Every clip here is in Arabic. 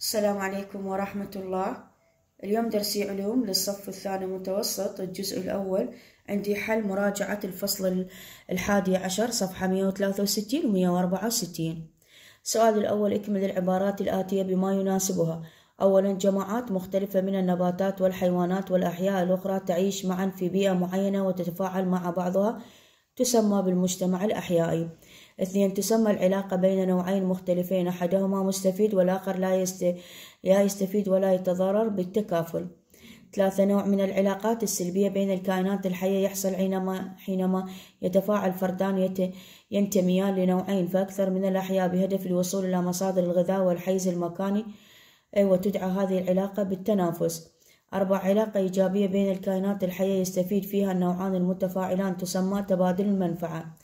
السلام عليكم ورحمة الله اليوم درسي علوم للصف الثاني متوسط الجزء الأول عندي حل مراجعة الفصل الحادي عشر صفحة مية و وستين ومية وأربعة وستين السؤال الأول اكمل العبارات الآتية بما يناسبها أولا جماعات مختلفة من النباتات والحيوانات والأحياء الأخرى تعيش معا في بيئة معينة وتتفاعل مع بعضها تسمى بالمجتمع الأحيائي اثنين تسمى العلاقة بين نوعين مختلفين أحدهما مستفيد والآخر لا, يست... لا يستفيد ولا يتضرر بالتكافل ثلاثة نوع من العلاقات السلبية بين الكائنات الحية يحصل حينما حينما يتفاعل فردان يت... ينتميان لنوعين فأكثر من الأحياء بهدف الوصول إلى مصادر الغذاء والحيز المكاني وتدعى أيوة، هذه العلاقة بالتنافس أربع علاقة إيجابية بين الكائنات الحية يستفيد فيها النوعان المتفاعلان تسمى تبادل المنفعة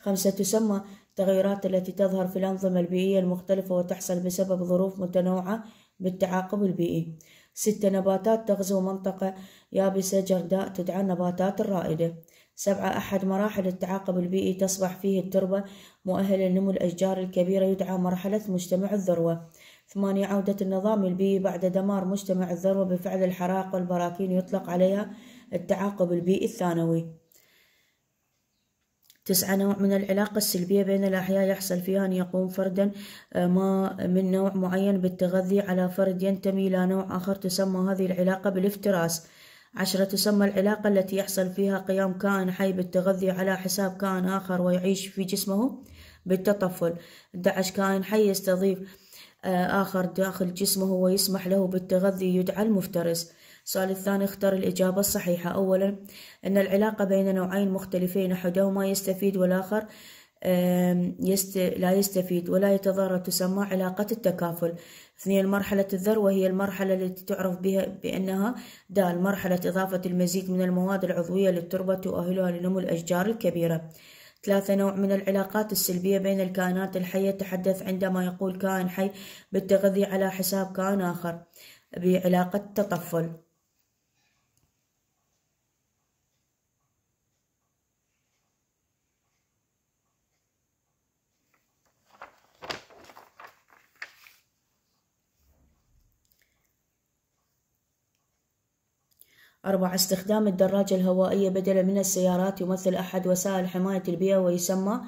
خمسة تسمى التغيرات التي تظهر في الأنظمة البيئية المختلفة وتحصل بسبب ظروف متنوعة بالتعاقب البيئي ستة نباتات تغزو منطقة يابسة جرداء تدعى النباتات الرائدة سبعة أحد مراحل التعاقب البيئي تصبح فيه التربة مؤهلة لنمو الأشجار الكبيرة يدعى مرحلة مجتمع الذروة ثمانية عودة النظام البيئي بعد دمار مجتمع الذروة بفعل الحرائق والبراكين يطلق عليها التعاقب البيئي الثانوي تسعة نوع من العلاقة السلبية بين الأحياء يحصل فيها أن يقوم فردا آه، ما من نوع معين بالتغذي على فرد ينتمي إلى نوع آخر تسمى هذه العلاقة بالافتراس عشرة تسمى العلاقة التي يحصل فيها قيام كائن حي بالتغذي على حساب كائن آخر ويعيش في جسمه بالتطفل دعش كائن حي يستضيف آه، آخر داخل جسمه ويسمح له بالتغذي يدعى المفترس السؤال الثاني اختر الإجابة الصحيحة أولا أن العلاقة بين نوعين مختلفين أحدهما يستفيد والآخر يست... لا يستفيد ولا يتضرر تسمى علاقة التكافل اثنين مرحلة الذروة هي المرحلة التي تعرف بها بأنها دال مرحلة إضافة المزيد من المواد العضوية للتربة تؤهلها لنمو الأشجار الكبيرة ثلاثة نوع من العلاقات السلبية بين الكائنات الحية تحدث عندما يقول كائن حي بالتغذي على حساب كائن آخر بعلاقة تطفل أربعة استخدام الدراجة الهوائية بدلا من السيارات يمثل أحد وسائل حماية البيئة ويسمى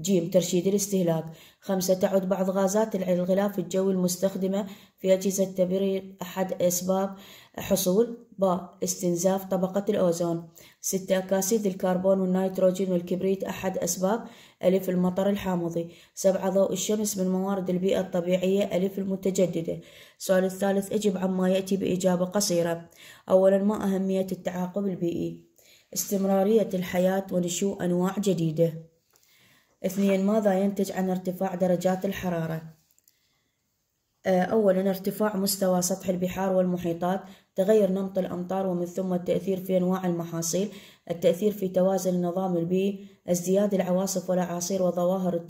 ج ترشيد الاستهلاك خمسة تعد بعض غازات الغلاف الجوي المستخدمة في أجهزة التبريد أحد أسباب حصول ب استنزاف طبقة الأوزون ستة أكاسيد الكربون والنيتروجين والكبريت أحد أسباب ألف المطر الحامضي سبعة ضوء الشمس من موارد البيئة الطبيعية ألف المتجددة السؤال الثالث أجب عما يأتي بإجابة قصيرة أولا ما أهمية التعاقب البيئي استمرارية الحياة ونشوء أنواع جديدة اثنين ماذا ينتج عن ارتفاع درجات الحرارة آه، أولا ارتفاع مستوى سطح البحار والمحيطات تغير نمط الأمطار ومن ثم التأثير في أنواع المحاصيل التأثير في توازن النظام البيئي ازدياد العواصف والأعاصير وظواهر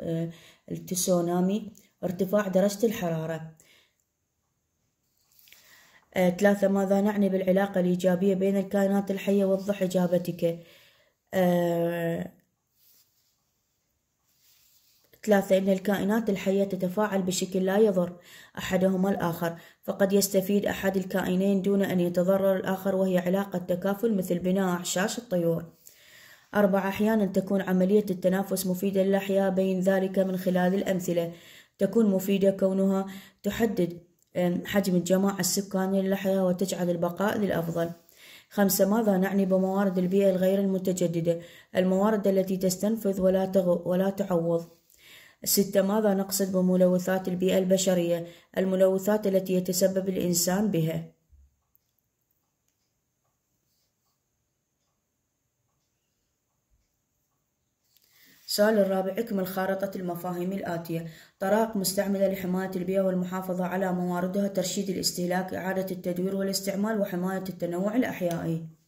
آه، التسونامي ارتفاع درجة الحرارة آه، ثلاثة ماذا نعني بالعلاقة الإيجابية بين الكائنات الحية وضح إجابتك ثلاثة إن الكائنات الحية تتفاعل بشكل لا يضر أحدهما الآخر فقد يستفيد أحد الكائنين دون أن يتضرر الآخر وهي علاقة تكافل مثل بناء أعشاش الطيور أربعة أحيانا تكون عملية التنافس مفيدة للأحياء بين ذلك من خلال الأمثلة تكون مفيدة كونها تحدد حجم الجماعة السكانية للأحياء وتجعل البقاء للأفضل خمسة ماذا نعني بموارد البيئة الغير المتجددة الموارد التي تستنفذ ولا, تغو ولا تعوض ستة ماذا نقصد بملوثات البيئة البشرية الملوثات التي يتسبب الإنسان بها سؤال الرابع اكمل خارطة المفاهيم الآتية طرائق مستعملة لحماية البيئة والمحافظة على مواردها ترشيد الاستهلاك إعادة التدوير والاستعمال وحماية التنوع الأحيائي